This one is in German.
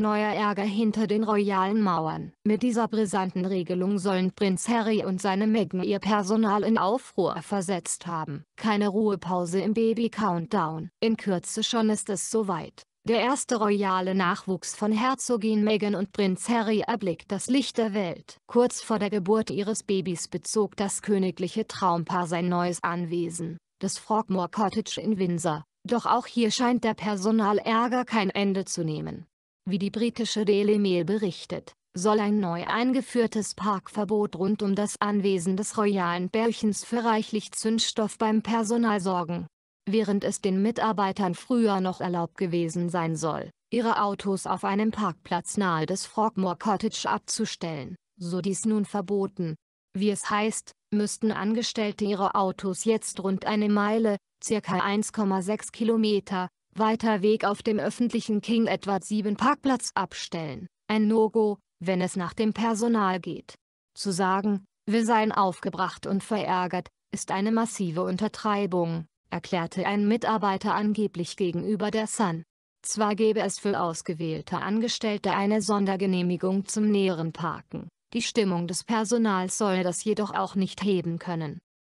Neuer Ärger hinter den royalen Mauern. Mit dieser brisanten Regelung sollen Prinz Harry und seine Meghan ihr Personal in Aufruhr versetzt haben. Keine Ruhepause im Baby-Countdown. In Kürze schon ist es soweit. Der erste royale Nachwuchs von Herzogin Meghan und Prinz Harry erblickt das Licht der Welt. Kurz vor der Geburt ihres Babys bezog das königliche Traumpaar sein neues Anwesen, das Frogmore Cottage in Windsor. Doch auch hier scheint der Personalärger kein Ende zu nehmen. Wie die britische Daily Mail berichtet, soll ein neu eingeführtes Parkverbot rund um das Anwesen des royalen Bärchens für reichlich Zündstoff beim Personal sorgen. Während es den Mitarbeitern früher noch erlaubt gewesen sein soll, ihre Autos auf einem Parkplatz nahe des Frogmore Cottage abzustellen, so dies nun verboten. Wie es heißt, müssten Angestellte ihre Autos jetzt rund eine Meile, circa 1,6 Kilometer, weiter Weg auf dem öffentlichen King Edward 7 Parkplatz abstellen, ein No-Go, wenn es nach dem Personal geht. Zu sagen, wir seien aufgebracht und verärgert, ist eine massive Untertreibung, erklärte ein Mitarbeiter angeblich gegenüber der Sun. Zwar gäbe es für ausgewählte Angestellte eine Sondergenehmigung zum näheren Parken, die Stimmung des Personals solle das jedoch auch nicht heben können.